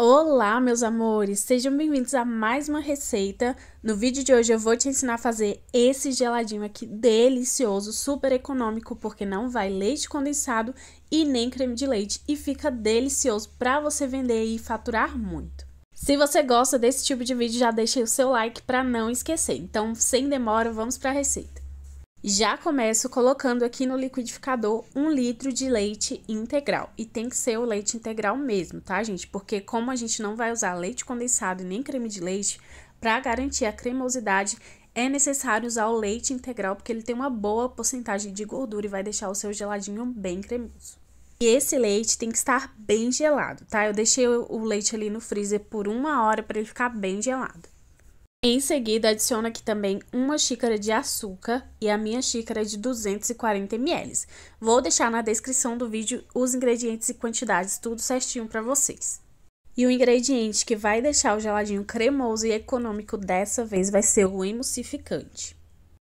Olá, meus amores! Sejam bem-vindos a mais uma receita. No vídeo de hoje eu vou te ensinar a fazer esse geladinho aqui delicioso, super econômico, porque não vai leite condensado e nem creme de leite e fica delicioso para você vender e faturar muito. Se você gosta desse tipo de vídeo, já deixa o seu like para não esquecer. Então, sem demora, vamos para a receita. Já começo colocando aqui no liquidificador um litro de leite integral. E tem que ser o leite integral mesmo, tá, gente? Porque como a gente não vai usar leite condensado nem creme de leite, para garantir a cremosidade, é necessário usar o leite integral, porque ele tem uma boa porcentagem de gordura e vai deixar o seu geladinho bem cremoso. E esse leite tem que estar bem gelado, tá? Eu deixei o leite ali no freezer por uma hora para ele ficar bem gelado. Em seguida, adiciona aqui também uma xícara de açúcar e a minha xícara é de 240 ml. Vou deixar na descrição do vídeo os ingredientes e quantidades tudo certinho para vocês. E o ingrediente que vai deixar o geladinho cremoso e econômico dessa vez vai ser o emulsificante.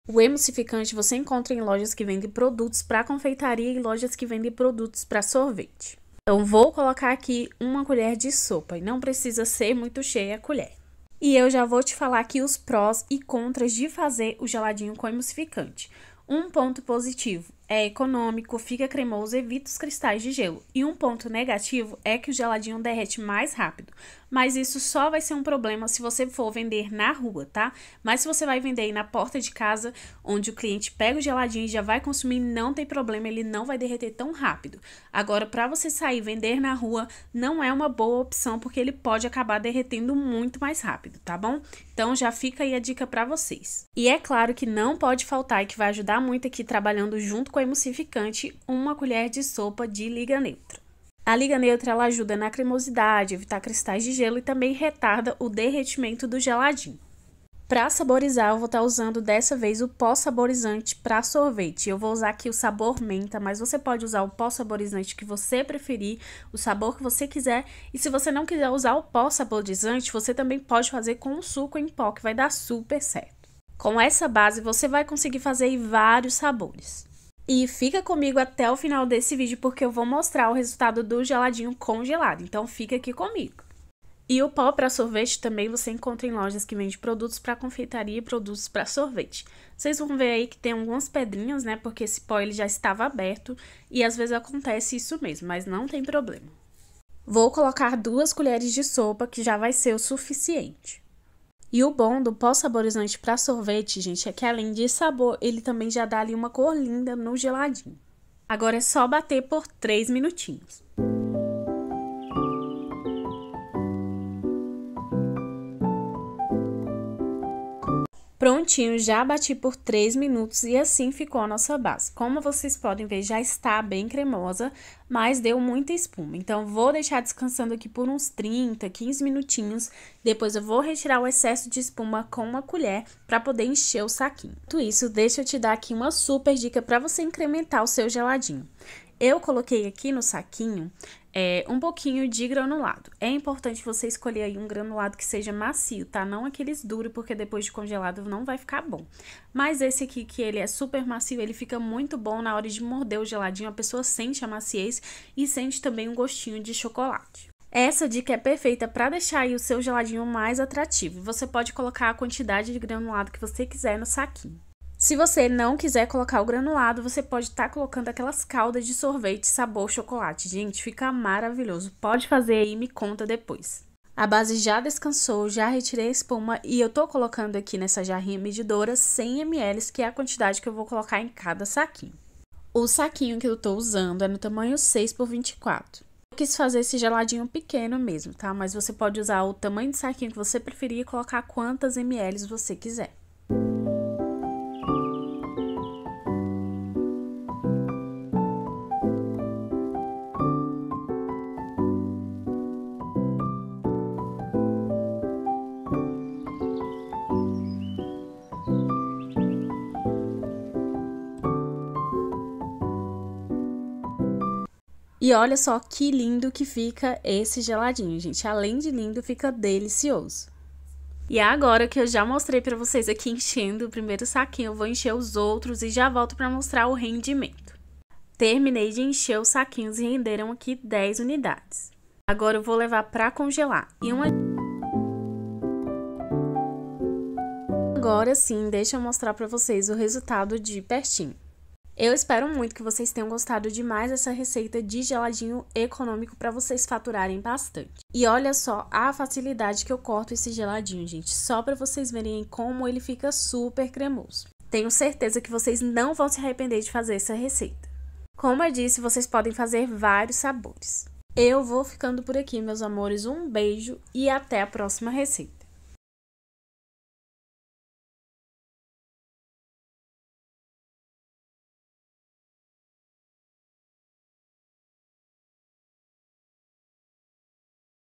O emulsificante você encontra em lojas que vendem produtos para confeitaria e lojas que vendem produtos para sorvete. Então, vou colocar aqui uma colher de sopa e não precisa ser muito cheia a colher. E eu já vou te falar aqui os prós e contras de fazer o geladinho com emulsificante. Um ponto positivo: é econômico, fica cremoso, evita os cristais de gelo. E um ponto negativo é que o geladinho derrete mais rápido. Mas isso só vai ser um problema se você for vender na rua, tá? Mas se você vai vender aí na porta de casa, onde o cliente pega o geladinho e já vai consumir, não tem problema, ele não vai derreter tão rápido. Agora, para você sair vender na rua, não é uma boa opção porque ele pode acabar derretendo muito mais rápido, tá bom? Então já fica aí a dica para vocês. E é claro que não pode faltar e que vai ajudar muito aqui trabalhando junto com com é emulsificante uma colher de sopa de liga neutra. A liga neutra ela ajuda na cremosidade, evitar cristais de gelo e também retarda o derretimento do geladinho. Para saborizar, eu vou estar tá usando dessa vez o pó saborizante para sorvete. Eu vou usar aqui o sabor menta, mas você pode usar o pó saborizante que você preferir, o sabor que você quiser. E se você não quiser usar o pó saborizante, você também pode fazer com o suco em pó, que vai dar super certo. Com essa base, você vai conseguir fazer vários sabores. E fica comigo até o final desse vídeo porque eu vou mostrar o resultado do geladinho congelado, então fica aqui comigo. E o pó para sorvete também você encontra em lojas que vendem produtos para confeitaria e produtos para sorvete. Vocês vão ver aí que tem algumas pedrinhas, né? Porque esse pó ele já estava aberto e às vezes acontece isso mesmo, mas não tem problema. Vou colocar duas colheres de sopa que já vai ser o suficiente. E o bom do pós-saborizante para sorvete, gente, é que além de sabor, ele também já dá ali uma cor linda no geladinho. Agora é só bater por 3 minutinhos. Prontinho, já bati por 3 minutos e assim ficou a nossa base. Como vocês podem ver, já está bem cremosa, mas deu muita espuma. Então, vou deixar descansando aqui por uns 30, 15 minutinhos. Depois eu vou retirar o excesso de espuma com uma colher para poder encher o saquinho. Tudo isso, deixa eu te dar aqui uma super dica para você incrementar o seu geladinho. Eu coloquei aqui no saquinho é, um pouquinho de granulado. É importante você escolher aí um granulado que seja macio, tá? Não aqueles duros, porque depois de congelado não vai ficar bom. Mas esse aqui, que ele é super macio, ele fica muito bom na hora de morder o geladinho. A pessoa sente a maciez e sente também um gostinho de chocolate. Essa dica é perfeita para deixar aí o seu geladinho mais atrativo. Você pode colocar a quantidade de granulado que você quiser no saquinho. Se você não quiser colocar o granulado, você pode estar tá colocando aquelas caldas de sorvete sabor chocolate. Gente, fica maravilhoso. Pode fazer aí e me conta depois. A base já descansou, já retirei a espuma e eu tô colocando aqui nessa jarrinha medidora 100 ml, que é a quantidade que eu vou colocar em cada saquinho. O saquinho que eu tô usando é no tamanho 6 por 24 quis fazer esse geladinho pequeno mesmo, tá? Mas você pode usar o tamanho de saquinho que você preferir e colocar quantas ml você quiser. E olha só que lindo que fica esse geladinho, gente. Além de lindo, fica delicioso. E é agora que eu já mostrei para vocês aqui enchendo o primeiro saquinho, eu vou encher os outros e já volto para mostrar o rendimento. Terminei de encher os saquinhos e renderam aqui 10 unidades. Agora eu vou levar para congelar. E uma... Agora sim, deixa eu mostrar para vocês o resultado de pertinho. Eu espero muito que vocês tenham gostado demais dessa receita de geladinho econômico para vocês faturarem bastante. E olha só a facilidade que eu corto esse geladinho, gente, só para vocês verem como ele fica super cremoso. Tenho certeza que vocês não vão se arrepender de fazer essa receita. Como eu disse, vocês podem fazer vários sabores. Eu vou ficando por aqui, meus amores. Um beijo e até a próxima receita.